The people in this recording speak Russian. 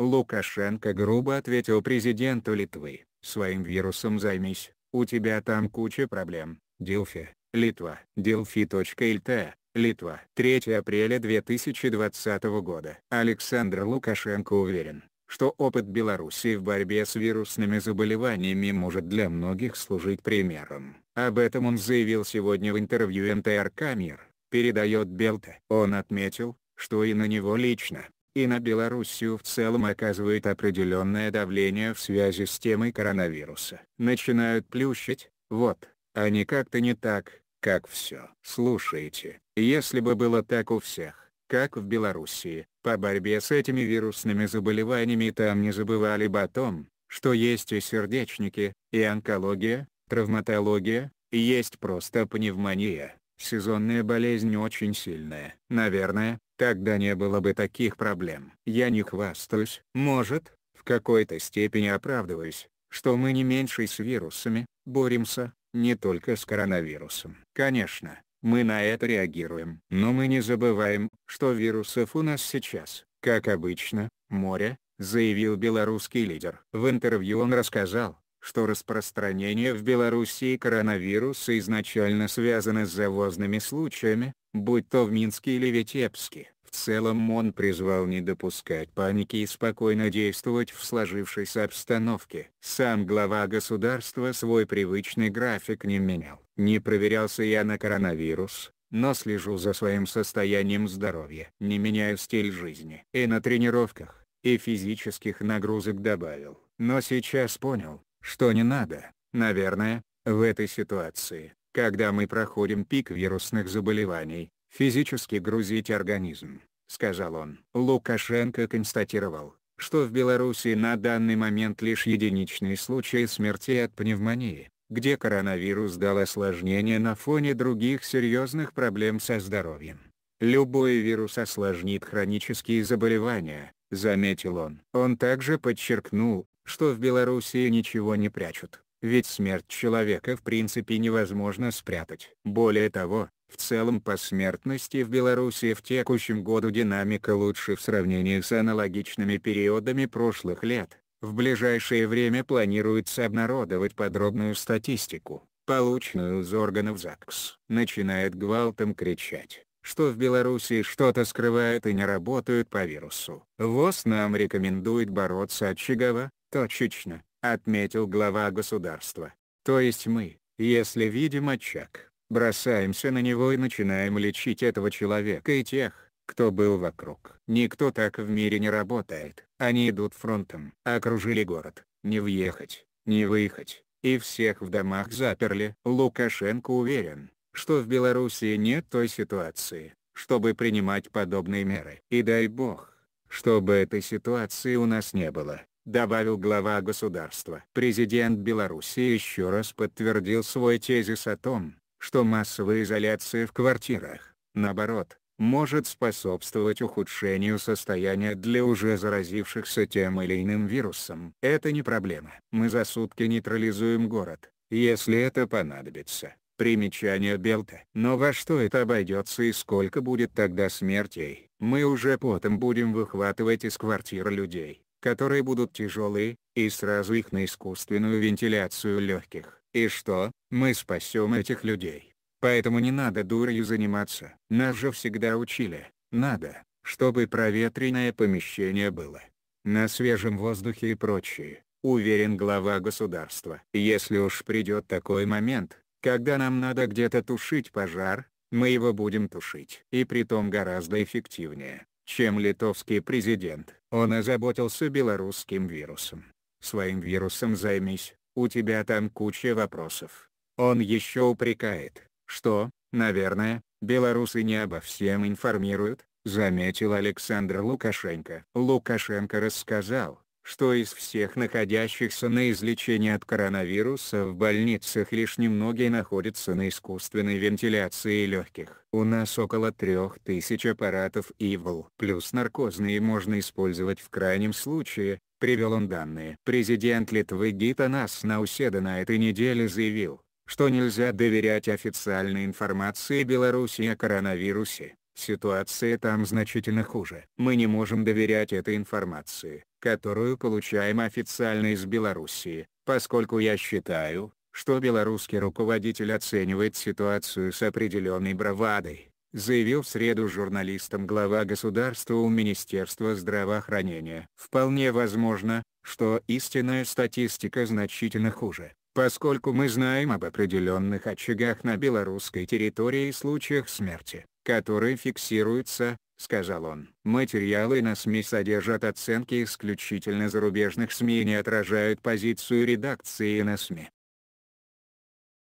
Лукашенко грубо ответил президенту Литвы, «Своим вирусом займись, у тебя там куча проблем, Дилфи, Литва». Дилфи.лт, Литва. 3 апреля 2020 года. Александр Лукашенко уверен, что опыт Беларуси в борьбе с вирусными заболеваниями может для многих служить примером. Об этом он заявил сегодня в интервью МТРК «Мир», передает Белта. Он отметил, что и на него лично и на Белоруссию в целом оказывает определенное давление в связи с темой коронавируса. Начинают плющить, вот, они как-то не так, как все. Слушайте, если бы было так у всех, как в Белоруссии, по борьбе с этими вирусными заболеваниями там не забывали бы о том, что есть и сердечники, и онкология, травматология, и есть просто пневмония, сезонная болезнь очень сильная. Наверное, тогда не было бы таких проблем. Я не хвастаюсь, может, в какой-то степени оправдываюсь, что мы не меньше с вирусами, боремся, не только с коронавирусом. Конечно, мы на это реагируем. Но мы не забываем, что вирусов у нас сейчас, как обычно, море, заявил белорусский лидер. В интервью он рассказал, что распространение в Белоруссии коронавируса изначально связано с завозными случаями, будь то в Минске или Витебске. В целом он призвал не допускать паники и спокойно действовать в сложившейся обстановке. Сам глава государства свой привычный график не менял. Не проверялся я на коронавирус, но слежу за своим состоянием здоровья. Не меняю стиль жизни. И на тренировках, и физических нагрузок добавил. Но сейчас понял, что не надо, наверное, в этой ситуации, когда мы проходим пик вирусных заболеваний, физически грузить организм, сказал он. Лукашенко констатировал, что в Беларуси на данный момент лишь единичные случаи смерти от пневмонии, где коронавирус дал осложнение на фоне других серьезных проблем со здоровьем. Любой вирус осложнит хронические заболевания, заметил он. Он также подчеркнул, что в Белоруссии ничего не прячут, ведь смерть человека в принципе невозможно спрятать. Более того, в целом по смертности в Беларуси в текущем году динамика лучше в сравнении с аналогичными периодами прошлых лет. В ближайшее время планируется обнародовать подробную статистику, полученную из органов ЗАГС. Начинает гвалтом кричать, что в Беларуси что-то скрывают и не работают по вирусу. ВОЗ нам рекомендует бороться очагово, Точечно, отметил глава государства. То есть мы, если видим очаг, бросаемся на него и начинаем лечить этого человека и тех, кто был вокруг. Никто так в мире не работает. Они идут фронтом. Окружили город, не въехать, не выехать, и всех в домах заперли. Лукашенко уверен, что в Белоруссии нет той ситуации, чтобы принимать подобные меры. И дай бог, чтобы этой ситуации у нас не было добавил глава государства. Президент Беларуси еще раз подтвердил свой тезис о том, что массовая изоляция в квартирах, наоборот, может способствовать ухудшению состояния для уже заразившихся тем или иным вирусом. Это не проблема. Мы за сутки нейтрализуем город, если это понадобится. Примечание Белта. Но во что это обойдется и сколько будет тогда смертей, мы уже потом будем выхватывать из квартир людей, которые будут тяжелые, и сразу их на искусственную вентиляцию легких. И что, мы спасем этих людей. Поэтому не надо дурью заниматься. Нас же всегда учили, надо, чтобы проветренное помещение было. На свежем воздухе и прочее, уверен глава государства. Если уж придет такой момент, когда нам надо где-то тушить пожар, мы его будем тушить. И при том гораздо эффективнее чем литовский президент. Он озаботился белорусским вирусом. Своим вирусом займись, у тебя там куча вопросов. Он еще упрекает, что, наверное, белорусы не обо всем информируют, заметил Александр Лукашенко. Лукашенко рассказал, что из всех находящихся на излечении от коронавируса в больницах лишь немногие находятся на искусственной вентиляции легких. У нас около 3000 аппаратов ИВЛ. Плюс наркозные можно использовать в крайнем случае, привел он данные. Президент Литвы Гитанас Науседа на этой неделе заявил, что нельзя доверять официальной информации Беларуси о коронавирусе. Ситуация там значительно хуже. Мы не можем доверять этой информации, которую получаем официально из Белоруссии, поскольку я считаю, что белорусский руководитель оценивает ситуацию с определенной бравадой, заявил в среду журналистам глава государства у Министерства здравоохранения. Вполне возможно, что истинная статистика значительно хуже, поскольку мы знаем об определенных очагах на белорусской территории и случаях смерти которые фиксируются, сказал он. Материалы на СМИ содержат оценки исключительно зарубежных СМИ и не отражают позицию редакции на СМИ.